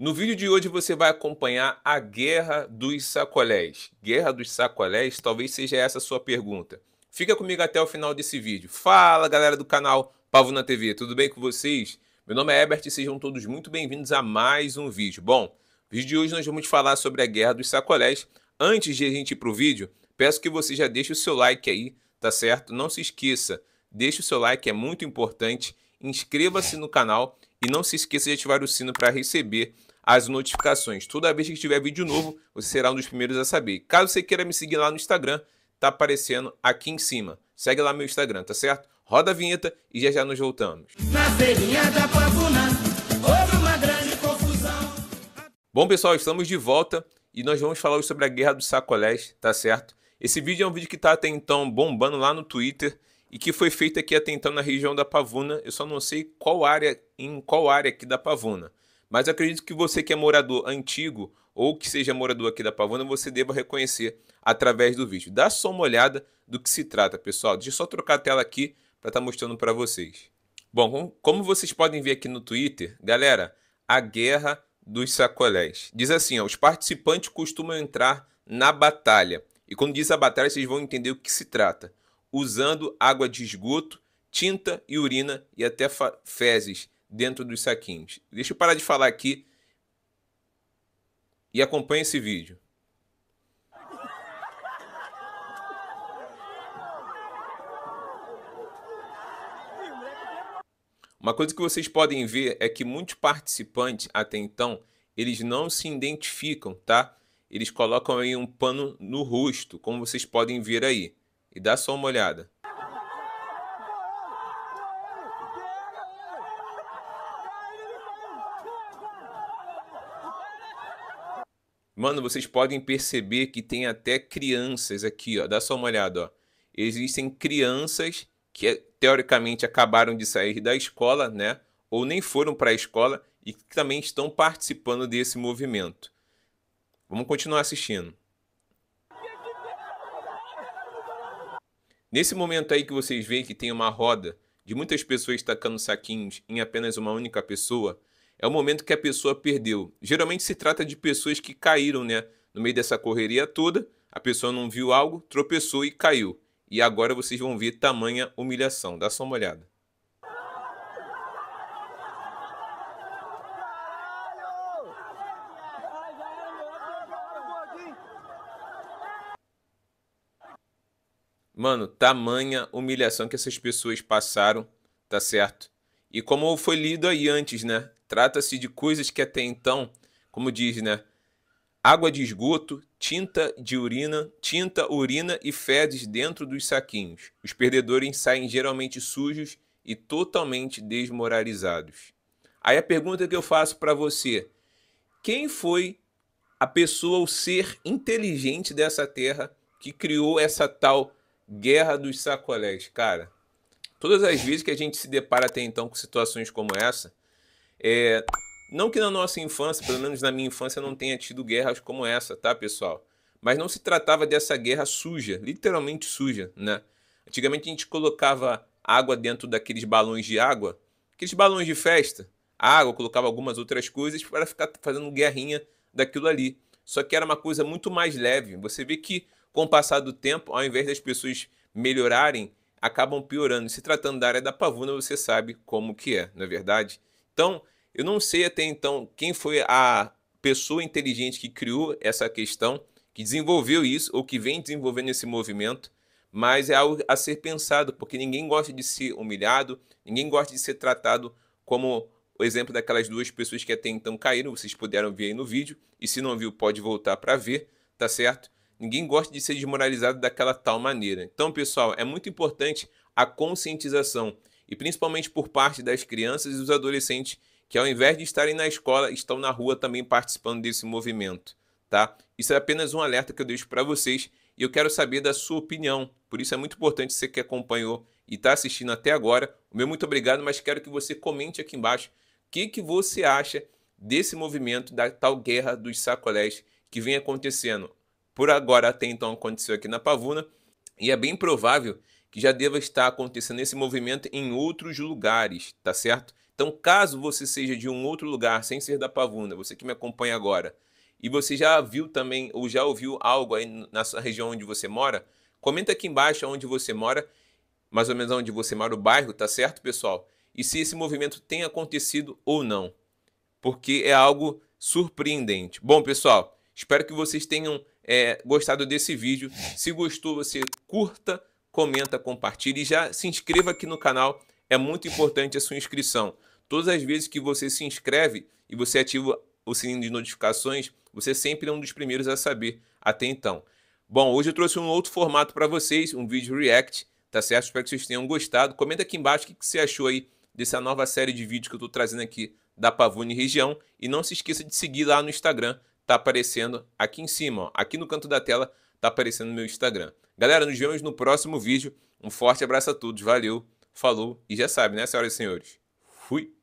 No vídeo de hoje você vai acompanhar a guerra dos sacolés. Guerra dos sacolés, talvez seja essa a sua pergunta. Fica comigo até o final desse vídeo. Fala, galera do canal Pavo na TV, tudo bem com vocês? Meu nome é Herbert e sejam todos muito bem-vindos a mais um vídeo. Bom, no vídeo de hoje nós vamos falar sobre a guerra dos sacolés. Antes de a gente ir pro vídeo, peço que você já deixe o seu like aí, tá certo? Não se esqueça, deixe o seu like, é muito importante. Inscreva-se no canal e não se esqueça de ativar o sino para receber as notificações. Toda vez que tiver vídeo novo, você será um dos primeiros a saber. Caso você queira me seguir lá no Instagram, tá aparecendo aqui em cima. Segue lá meu Instagram, tá certo? Roda a vinheta e já já nos voltamos. Na feirinha da Pavuna, houve uma grande confusão. Bom, pessoal, estamos de volta e nós vamos falar hoje sobre a Guerra dos Sacolés, tá certo? Esse vídeo é um vídeo que tá até então bombando lá no Twitter e que foi feito aqui até então na região da Pavuna. Eu só não sei qual área, em qual área aqui da Pavuna. Mas acredito que você que é morador antigo ou que seja morador aqui da Pavona, você deva reconhecer através do vídeo. Dá só uma olhada do que se trata, pessoal. Deixa eu só trocar a tela aqui para estar tá mostrando para vocês. Bom, como vocês podem ver aqui no Twitter, galera, a guerra dos sacolés. Diz assim, ó, os participantes costumam entrar na batalha. E quando diz a batalha, vocês vão entender o que se trata. Usando água de esgoto, tinta e urina e até fezes dentro dos saquinhos. Deixa eu parar de falar aqui e acompanhe esse vídeo. Uma coisa que vocês podem ver é que muitos participantes até então, eles não se identificam, tá? Eles colocam aí um pano no rosto, como vocês podem ver aí. E dá só uma olhada. Mano, vocês podem perceber que tem até crianças aqui, ó. Dá só uma olhada, ó. Existem crianças que é, teoricamente acabaram de sair da escola, né? Ou nem foram para a escola e que também estão participando desse movimento. Vamos continuar assistindo. Nesse momento aí que vocês veem que tem uma roda de muitas pessoas tacando saquinhos em apenas uma única pessoa, é o momento que a pessoa perdeu. Geralmente se trata de pessoas que caíram, né? No meio dessa correria toda, a pessoa não viu algo, tropeçou e caiu. E agora vocês vão ver tamanha humilhação. Dá só uma olhada. Mano, tamanha humilhação que essas pessoas passaram, tá certo? E como foi lido aí antes, né? Trata-se de coisas que até então, como diz, né? Água de esgoto, tinta de urina, tinta, urina e fezes dentro dos saquinhos. Os perdedores saem geralmente sujos e totalmente desmoralizados. Aí a pergunta que eu faço para você: quem foi a pessoa, o ser inteligente dessa terra que criou essa tal guerra dos sacolés? Cara, todas as vezes que a gente se depara até então com situações como essa, é, não que na nossa infância, pelo menos na minha infância, não tenha tido guerras como essa, tá, pessoal? Mas não se tratava dessa guerra suja, literalmente suja, né? Antigamente a gente colocava água dentro daqueles balões de água, aqueles balões de festa, água, colocava algumas outras coisas para ficar fazendo guerrinha daquilo ali. Só que era uma coisa muito mais leve. Você vê que com o passar do tempo, ao invés das pessoas melhorarem, acabam piorando. Se tratando da área da pavuna, você sabe como que é, não é verdade? Então, eu não sei até então quem foi a pessoa inteligente que criou essa questão, que desenvolveu isso ou que vem desenvolvendo esse movimento, mas é algo a ser pensado, porque ninguém gosta de ser humilhado, ninguém gosta de ser tratado como o exemplo daquelas duas pessoas que até então caíram, vocês puderam ver aí no vídeo, e se não viu, pode voltar para ver, tá certo? Ninguém gosta de ser desmoralizado daquela tal maneira. Então, pessoal, é muito importante a conscientização e principalmente por parte das crianças e dos adolescentes que, ao invés de estarem na escola, estão na rua também participando desse movimento. Tá? Isso é apenas um alerta que eu deixo para vocês e eu quero saber da sua opinião. Por isso é muito importante você que acompanhou e está assistindo até agora. O meu muito obrigado, mas quero que você comente aqui embaixo o que, que você acha desse movimento da tal guerra dos sacolés que vem acontecendo. Por agora, até então, aconteceu aqui na Pavuna e é bem provável que já deva estar acontecendo esse movimento em outros lugares, tá certo? Então, caso você seja de um outro lugar, sem ser da Pavuna, você que me acompanha agora, e você já viu também ou já ouviu algo aí na sua região onde você mora, comenta aqui embaixo onde você mora, mais ou menos onde você mora, o bairro, tá certo, pessoal? E se esse movimento tem acontecido ou não, porque é algo surpreendente. Bom, pessoal, espero que vocês tenham é, gostado desse vídeo. Se gostou, você curta, comenta, compartilhe e já se inscreva aqui no canal. É muito importante a sua inscrição. Todas as vezes que você se inscreve e você ativa o sininho de notificações, você sempre é um dos primeiros a saber até então. Bom, hoje eu trouxe um outro formato para vocês, um vídeo react, tá certo? Espero que vocês tenham gostado. Comenta aqui embaixo o que você achou aí dessa nova série de vídeos que eu estou trazendo aqui da Pavone Região. E não se esqueça de seguir lá no Instagram, está aparecendo aqui em cima, ó. aqui no canto da tela está aparecendo meu Instagram. Galera, nos vemos no próximo vídeo. Um forte abraço a todos, valeu, falou e já sabe, né, senhoras e senhores? Fui!